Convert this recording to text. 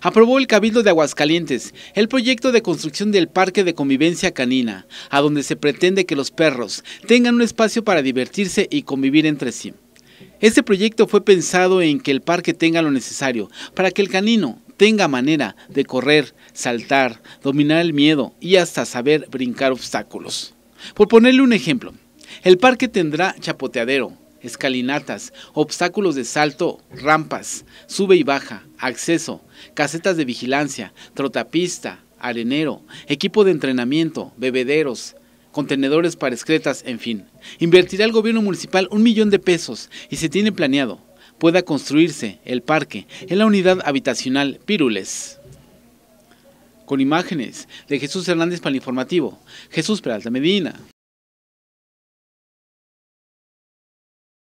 aprobó el Cabildo de Aguascalientes el proyecto de construcción del Parque de Convivencia Canina, a donde se pretende que los perros tengan un espacio para divertirse y convivir entre sí. Este proyecto fue pensado en que el parque tenga lo necesario para que el canino tenga manera de correr, saltar, dominar el miedo y hasta saber brincar obstáculos. Por ponerle un ejemplo, el parque tendrá chapoteadero, escalinatas, obstáculos de salto, rampas, sube y baja, acceso, casetas de vigilancia, trotapista, arenero, equipo de entrenamiento, bebederos, contenedores para excretas, en fin. Invertirá el gobierno municipal un millón de pesos y se tiene planeado pueda construirse el parque en la unidad habitacional Pirules. Con imágenes de Jesús Hernández para el informativo, Jesús Peralta Medina.